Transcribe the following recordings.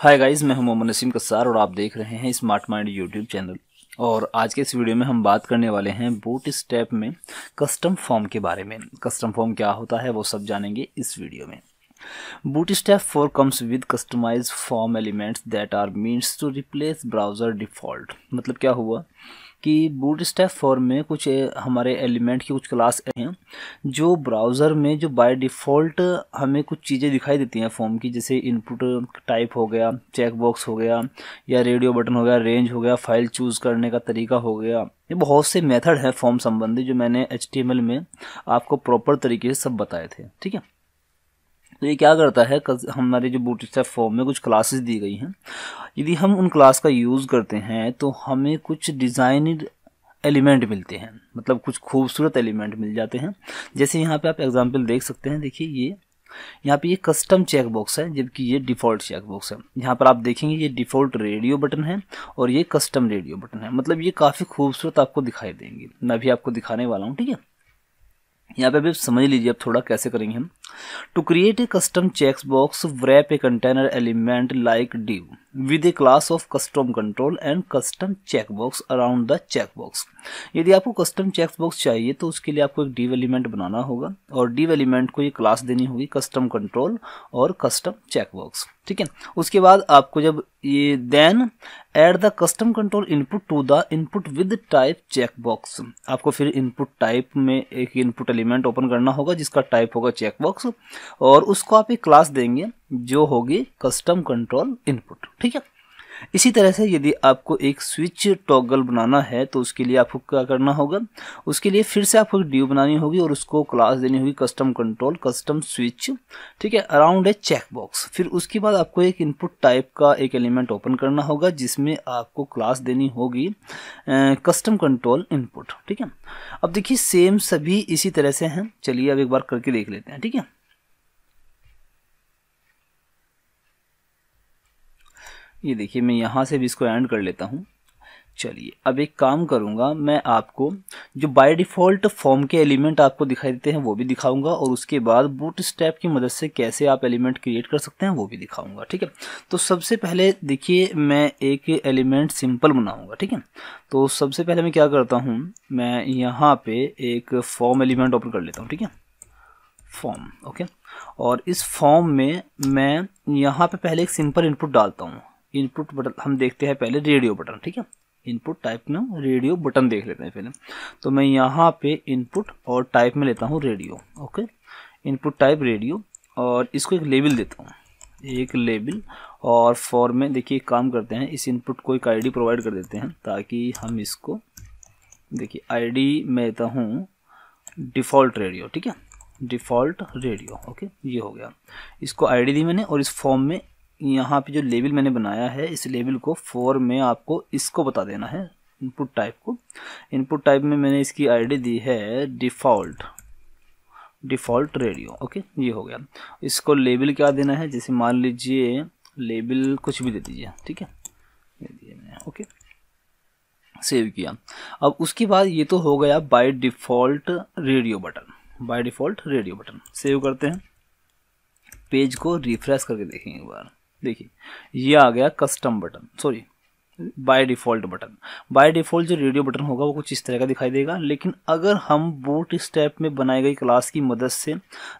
hi guys मैं हूं मोहम्मद नसीम कसार और आप देख रहे हैं स्मार्ट माइंड यूट्यूब चैनल और आज के इस वीडियो में हम बात करने वाले हैं बूट स्टेप में कस्टम फॉर्म के बारे में कस्टम फॉर्म क्या होता है वो सब जानेंगे इस वीडियो में Bootstrap four comes with customize form elements that are means to replace browser default मतलब क्या हुआ कि बूट स्टेप फॉर्म में कुछ हमारे एलिमेंट की कुछ क्लास हैं जो ब्राउज़र में जो बाय डिफ़ॉल्ट हमें कुछ चीज़ें दिखाई देती हैं फॉर्म की जैसे इनपुट टाइप हो गया चेक बॉक्स हो गया या रेडियो बटन हो गया रेंज हो गया फाइल चूज़ करने का तरीका हो गया ये बहुत से मेथड हैं फॉर्म संबंधी जो मैंने एच में आपको प्रॉपर तरीके से सब बताए थे ठीक है तो ये क्या करता है हमारे जो बूट स्टेप फॉर्म में कुछ क्लासेस दी गई हैं यदि हम उन क्लास का यूज़ करते हैं तो हमें कुछ डिज़ाइनड एलिमेंट मिलते हैं मतलब कुछ खूबसूरत एलिमेंट मिल जाते हैं जैसे यहाँ पे आप एग्जांपल देख सकते हैं देखिए ये यहाँ पे ये कस्टम चेक बॉक्स है जबकि ये डिफ़ॉल्ट चेक बॉक्स है यहाँ पर आप देखेंगे ये डिफ़ॉल्ट रेडियो बटन है और ये कस्टम रेडियो बटन है मतलब ये काफ़ी खूबसूरत आपको दिखाई देंगे मैं भी आपको दिखाने वाला हूँ ठीक है यहाँ पे अभी समझ लीजिए अब थोड़ा कैसे करेंगे हम to create a custom checks box wrap a container element like div with a class of custom control and custom check box around the check box यदि आपको कस्टम चेक बॉक्स चाहिए तो उसके लिए आपको एक डीव एलिमेंट बनाना होगा और डीव एलिमेंट को ये क्लास देनी होगी कस्टम कंट्रोल और कस्टम चेक बॉक्स ठीक है उसके बाद आपको जब ये then add the custom control input to the input with type check box आपको फिर इनपुट टाइप में एक इनपुट एलिमेंट ओपन करना होगा जिसका टाइप होगा चेक बॉक्स और उसको आप एक क्लास देंगे जो होगी कस्टम कंट्रोल इनपुट ठीक है इसी तरह से यदि आपको एक स्विच टॉगल बनाना है तो उसके लिए आपको क्या करना होगा उसके लिए फिर से आपको ड्यू बनानी होगी और उसको क्लास देनी होगी कस्टम कंट्रोल कस्टम स्विच ठीक है अराउंड ए चेकबॉक्स फिर उसके बाद आपको एक इनपुट टाइप का एक एलिमेंट ओपन करना होगा जिसमें आपको क्लास देनी होगी कस्टम कंट्रोल इनपुट ठीक है अब देखिए सेम सभी इसी तरह से हैं चलिए अब एक बार करके देख लेते हैं ठीक है ये देखिए मैं यहाँ से भी इसको एंड कर लेता हूँ चलिए अब एक काम करूँगा मैं आपको जो बाय डिफ़ॉल्ट फॉर्म के एलिमेंट आपको दिखाई देते हैं वो भी दिखाऊंगा और उसके बाद बूट स्टेप की मदद से कैसे आप एलिमेंट क्रिएट कर सकते हैं वो भी दिखाऊंगा ठीक है तो सबसे पहले देखिए मैं एक एलिमेंट सिंपल बनाऊंगा ठीक है तो सबसे पहले मैं क्या करता हूँ मैं यहाँ पे एक फॉर्म एलिमेंट ओपन कर लेता हूँ ठीक है फॉर्म ओके और इस फॉर्म में मैं यहाँ पर पहले एक सिंपल इनपुट डालता हूँ इनपुट बटन हम देखते हैं पहले रेडियो बटन ठीक है इनपुट टाइप में हम रेडियो बटन देख लेते हैं पहले तो मैं यहाँ पे इनपुट और टाइप में लेता हूँ radio okay input type radio और इसको एक लेबल देता हूँ एक लेबल और फॉर्म में देखिए काम करते हैं इस इनपुट को एक आईडी प्रोवाइड कर देते हैं ताकि हम इसको देखिए आईडी मैं लेता हूँ डिफ़ॉल्ट रेडियो ठीक है डिफ़ॉल्ट रेडियो ओके ये हो गया इसको आईडी दी मैंने और इस फॉर्म में यहाँ पे जो लेवल मैंने बनाया है इस लेवल को फोर में आपको इसको बता देना है इनपुट टाइप को इनपुट टाइप में मैंने इसकी आईडी दी है डिफ़ॉल्ट डिफ़ॉल्ट रेडियो ओके ये हो गया इसको लेबल क्या देना है जैसे मान लीजिए लेबल कुछ भी दे दीजिए ठीक है दे दिए मैंने ओके सेव किया अब उसके बाद ये तो हो गया by default radio button by default radio button save करते हैं पेज को रिफ्रेश करके देखेंगे एक बार देखिए ये आ गया custom button sorry by default button by default जो रेडियो बटन होगा वो कुछ इस तरह का दिखाई देगा लेकिन अगर हम बूट स्टेप में बनाई गई क्लास की मदद से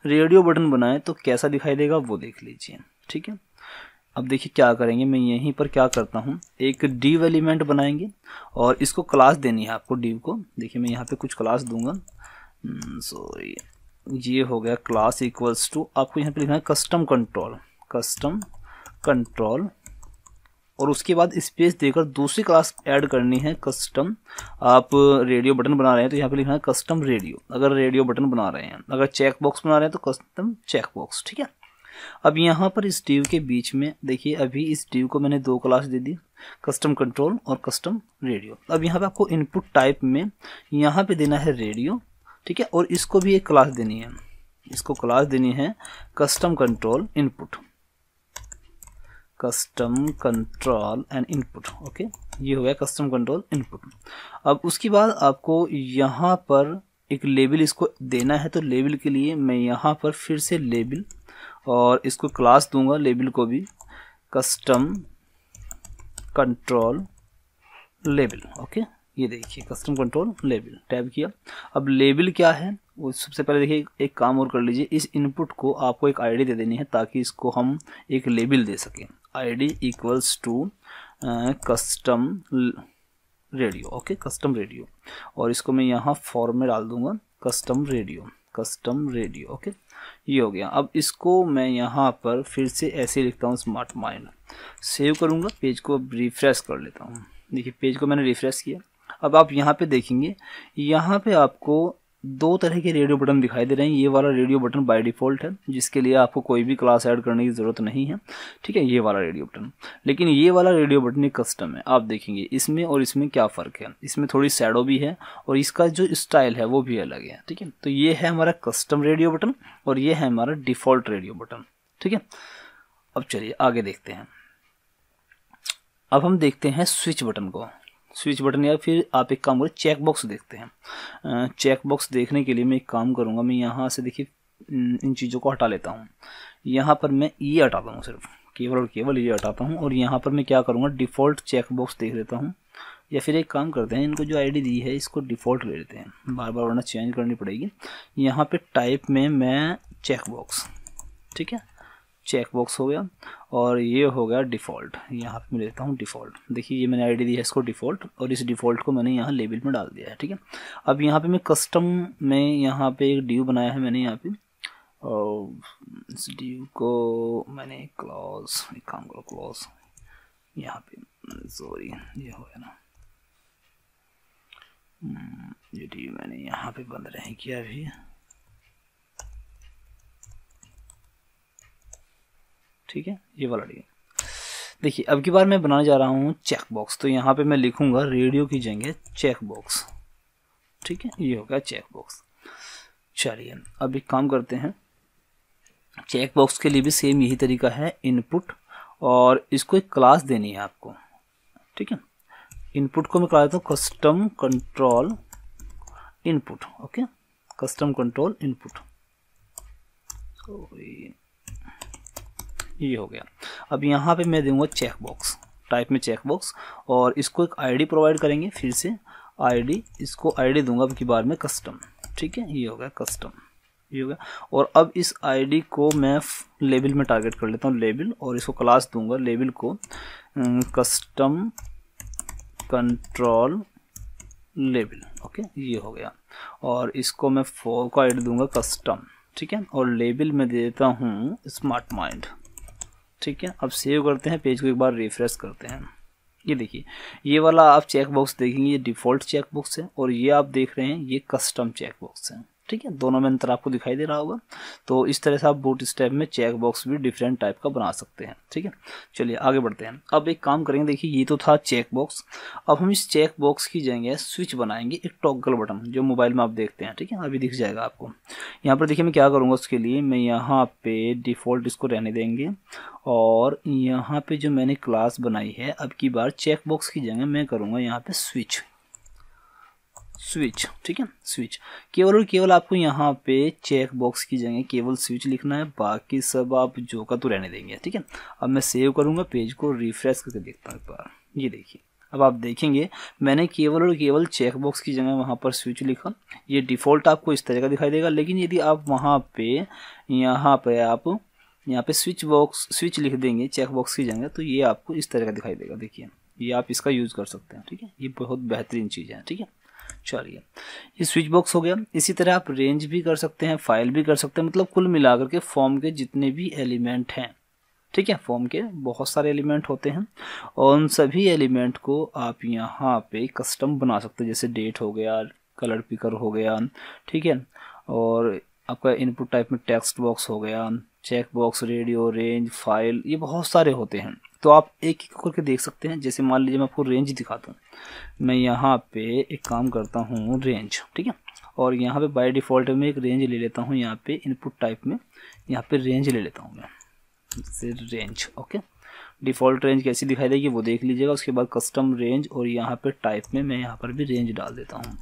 रेडियो बटन बनाएं तो कैसा दिखाई देगा वो देख लीजिए ठीक है अब देखिए क्या करेंगे मैं यहीं पर क्या करता हूँ एक डीव एलिमेंट बनाएंगे और इसको क्लास देनी है आपको डीव को देखिए मैं यहाँ पे कुछ क्लास दूंगा सॉरी hmm, ये हो गया क्लास इक्वल्स टू आपको यहाँ पे लिखना है कस्टम कंट्रोल कस्टम कंट्रोल और उसके बाद स्पेस देकर दूसरी क्लास ऐड करनी है कस्टम आप रेडियो बटन बना रहे हैं तो यहाँ पे लिखना है कस्टम रेडियो अगर रेडियो बटन बना रहे हैं अगर चेक बॉक्स बना रहे हैं तो कस्टम चेक बॉक्स ठीक है अब यहाँ पर इस डिव के बीच में देखिए अभी इस डिव को मैंने दो क्लास दे दी कस्टम कंट्रोल और कस्टम रेडियो अब यहाँ पर आपको इनपुट टाइप में यहाँ पर देना है रेडियो ठीक है और इसको भी एक क्लास देनी है इसको क्लास देनी है custom control input custom control and input okay ये हो गया कस्टम कंट्रोल इनपुट अब उसके बाद आपको यहाँ पर एक लेबल इसको देना है तो लेबल के लिए मैं यहाँ पर फिर से लेबल और इसको क्लास दूंगा लेबल को भी कस्टम कंट्रोल लेबल ओके ये देखिए कस्टम कंट्रोल लेबल टैब किया अब लेबल क्या है वो सबसे पहले देखिए एक काम और कर लीजिए इस इनपुट को आपको एक आईडी दे देनी है ताकि इसको हम एक लेबल दे सकें id equals to custom radio okay custom radio और इसको मैं यहाँ फॉर्म में डाल दूंगा custom radio custom radio okay ये हो गया अब इसको मैं यहाँ पर फिर से ऐसे लिखता हूँ स्मार्ट माइंड सेव करूँगा पेज को अब रिफ्रेश कर लेता हूँ देखिए पेज को मैंने रिफ्रेश किया अब आप यहाँ पे देखेंगे यहाँ पे आपको दो तरह के रेडियो बटन दिखाई दे रहे हैं ये वाला रेडियो बटन बाय डिफ़ॉल्ट है जिसके लिए आपको कोई भी क्लास ऐड करने की ज़रूरत नहीं है ठीक है ये वाला रेडियो बटन लेकिन ये वाला रेडियो बटन एक कस्टम है आप देखेंगे इसमें और इसमें क्या फ़र्क है इसमें थोड़ी सैडो भी है और इसका जो स्टाइल है वो भी अलग है ठीक है तो ये है हमारा कस्टम रेडियो बटन और ये है हमारा डिफ़ॉल्ट रेडियो बटन ठीक है अब चलिए आगे देखते हैं अब हम देखते हैं स्विच बटन को स्विच बटन या फिर आप एक काम करो चेक बॉक्स देखते हैं चेक बॉक्स देखने के लिए मैं एक काम करूँगा मैं यहाँ से देखिए इन चीज़ों को हटा लेता हूँ यहाँ पर मैं ये e हटाता हूँ सिर्फ केवल और केवल ये e हटाता हूँ और यहाँ पर मैं क्या करूँगा डिफ़ॉल्ट चेक बॉक्स देख लेता हूँ या फिर एक काम करते हैं इनको जो आईडी दी है इसको डिफ़ॉल्ट ले लेते हैं बार बार वरना चेंज करनी पड़ेगी यहाँ पे टाइप में मैं चेक बॉक्स ठीक है चेक बॉक्स हो गया और ये हो गया डिफ़ॉल्ट यहाँ पे मैं लेता हूँ डिफ़ॉल्ट देखिए ये मैंने आईडी दी है इसको डिफ़ॉल्ट और इस डिफ़ॉल्ट को मैंने यहाँ लेबल में डाल दिया है ठीक है अब यहाँ पे मैं कस्टम में यहाँ पे एक ड्यू बनाया है मैंने यहाँ पे और इस ड्यू को मैंने क्लॉज एक काम करो क्लॉज यहाँ पे सॉरी ये हो गया ना हम्म, ये ड्यू मैंने यहाँ पे बंद रहे किया अभी ठीक है ये वाला डिजाइन देखिए अब की बार मैं बनाने जा रहा हूँ चेक बॉक्स तो यहाँ पे मैं लिखूंगा रेडियो की जगह चेक बॉक्स ठीक है ये हो गया चेक बॉक्स चलिए अब एक काम करते हैं चेक बॉक्स के लिए भी सेम यही तरीका है इनपुट और इसको एक क्लास देनी है आपको ठीक है इनपुट को मैं करा देता हूँ custom control input okay custom control input ये हो गया अब यहाँ पे मैं दूंगा चेक बॉक्स टाइप में चेक बॉक्स और इसको एक आईडी प्रोवाइड करेंगे फिर से आईडी इसको आईडी दूंगा अब की बार में कस्टम ठीक है ये हो गया कस्टम ये हो गया और अब इस आईडी को मैं लेबल में टारगेट कर लेता हूँ लेबल और इसको क्लास दूंगा लेबल को कस्टम कंट्रोल लेबल ओके ये हो गया और इसको मैं फोर को आईडी दूंगा कस्टम ठीक है और लेबल में देता हूँ स्मार्ट माइंड ठीक है अब सेव करते हैं पेज को एक बार रिफ्रेश करते हैं ये देखिए ये वाला आप चेकबॉक्स देखेंगे ये डिफ़ॉल्ट चेकबॉक्स है और ये आप देख रहे हैं ये कस्टम चेकबॉक्स है ठीक है दोनों में अंतर आपको दिखाई दे रहा होगा तो इस तरह से आप बूट स्टेप में चेकबॉक्स भी डिफरेंट टाइप का बना सकते हैं ठीक है चलिए आगे बढ़ते हैं अब एक काम करेंगे देखिए ये तो था चेक बॉक्स अब हम इस चेकबॉक्स की जगह स्विच बनाएंगे एक टॉगल बटन जो मोबाइल में आप देखते हैं ठीक है अभी दिख जाएगा आपको यहाँ पर देखिए मैं क्या करूँगा उसके लिए मैं यहाँ पे डिफ़ॉल्ट इसको रहने देंगे और यहाँ पे जो मैंने क्लास बनाई है अब की बार चेक बॉक्स की जगह मैं करूँगा यहाँ पे स्विच स्विच ठीक है स्विच केवल और केवल आपको यहाँ पे चेक बॉक्स की जगह केवल स्विच लिखना है बाकी सब आप जो का तो रहने देंगे ठीक है अब मैं सेव करूँगा पेज को रिफ्रेश करके देखता हूँ एक बार ये देखिए अब आप देखेंगे मैंने केवल और केवल चेक बॉक्स की जगह वहाँ पर स्विच लिखा ये डिफ़ॉल्ट आपको इस तरह का दिखाई देगा लेकिन यदि आप वहाँ पे यहाँ पे आप यहाँ पे स्विच बॉक्स स्विच लिख देंगे चेक बॉक्स की जगह तो ये आपको इस तरह का दिखाई देगा देखिए ये आप इसका यूज़ कर सकते हैं ठीक है ये बहुत बेहतरीन चीज़ है ठीक है चलिए ये स्विच बॉक्स हो गया इसी तरह आप रेंज भी कर सकते हैं फाइल भी कर सकते हैं मतलब कुल मिलाकर के फॉर्म के जितने भी एलिमेंट हैं ठीक है फॉर्म के बहुत सारे एलिमेंट होते हैं और उन सभी एलिमेंट को आप यहाँ पे कस्टम बना सकते हैं जैसे डेट हो गया कलर पिकर हो गया ठीक है और आपका इनपुट टाइप में टेक्स्ट बॉक्स हो गया check box radio range file ये बहुत सारे होते हैं तो आप एक एक करके देख सकते हैं जैसे मान लीजिए मैं आपको रेंज दिखाता हूँ मैं यहाँ पे एक काम करता हूँ रेंज ठीक है और यहाँ पे बाय डिफ़ॉल्ट में एक रेंज ले लेता हूँ यहाँ पे इनपुट टाइप में यहाँ पे रेंज ले लेता हूँ मैं जैसे रेंज ओके डिफ़ॉल्ट रेंज कैसी दिखाई देगी वो देख लीजिएगा उसके बाद कस्टम रेंज और यहाँ पर टाइप में मैं यहाँ पर भी रेंज डाल देता हूँ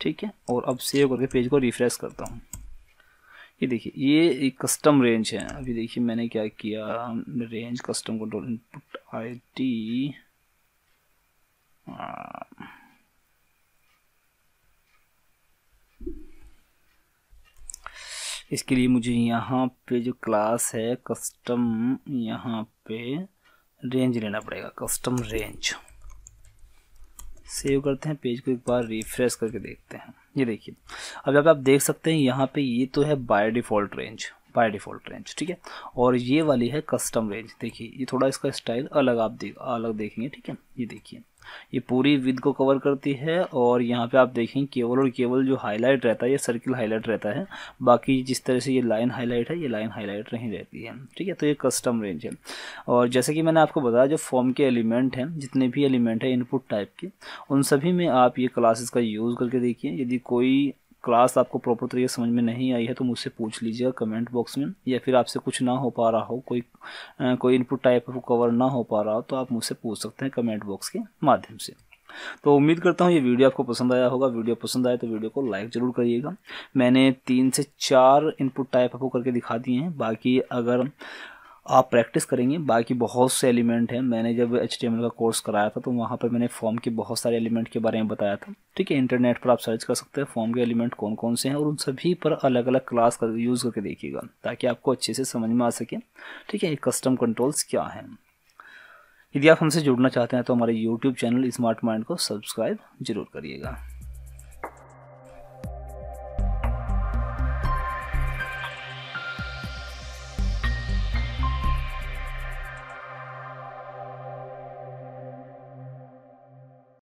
ठीक है और अब सेव करके पेज को रिफ्रेश करता हूँ ये देखिए ये एक कस्टम रेंज है अभी देखिए मैंने क्या किया रेंज कस्टम कंट्रोल इनपुट आई टी इसके लिए मुझे यहाँ पे जो क्लास है कस्टम यहाँ पे रेंज लेना पड़ेगा कस्टम रेंज सेव करते हैं पेज को एक बार रिफ्रेश करके देखते हैं ये देखिए अब जब आप देख सकते हैं यहाँ पे ये तो है by default range by default range ठीक है और ये वाली है कस्टम रेंज देखिए ये थोड़ा इसका स्टाइल अलग आप देख अलग देखेंगे ठीक है ये देखिए ये पूरी विद को कवर करती है और यहाँ पे आप देखें केवल और केवल जो हाईलाइट रहता है ये सर्किल हाईलाइट रहता है बाकी जिस तरह से ये लाइन हाईलाइट है ये लाइन हाईलाइट नहीं रहती है ठीक है तो ये कस्टम रेंज है और जैसे कि मैंने आपको बताया जो फॉर्म के एलिमेंट हैं जितने भी एलिमेंट हैं इनपुट टाइप के उन सभी में आप ये क्लासेस का यूज़ करके देखिए यदि कोई क्लास आपको प्रॉपर तरीके से समझ में नहीं आई है तो मुझसे पूछ लीजिएगा कमेंट बॉक्स में या फिर आपसे कुछ ना हो पा रहा हो कोई आ, कोई इनपुट टाइप आपको कवर ना हो पा रहा हो तो आप मुझसे पूछ सकते हैं कमेंट बॉक्स के माध्यम से तो उम्मीद करता हूँ ये वीडियो आपको पसंद आया होगा वीडियो पसंद आए तो वीडियो को लाइक ज़रूर करिएगा मैंने तीन से चार इनपुट टाइप आपको करके दिखा दिए हैं बाकी अगर आप प्रैक्टिस करेंगे बाकी बहुत से एलिमेंट हैं मैंने जब एच का कोर्स कराया था तो वहाँ पर मैंने फॉर्म के बहुत सारे एलिमेंट के बारे में बताया था ठीक है इंटरनेट पर आप सर्च कर सकते हैं फॉर्म के एलिमेंट कौन कौन से हैं और उन सभी पर अलग अलग क्लास कर यूज़ करके देखिएगा ताकि आपको अच्छे से समझ में आ सके ठीक है कस्टम कंट्रोल्स क्या हैं यदि आप हमसे जुड़ना चाहते हैं तो हमारे यूट्यूब चैनल स्मार्ट माइंड को सब्सक्राइब जरूर करिएगा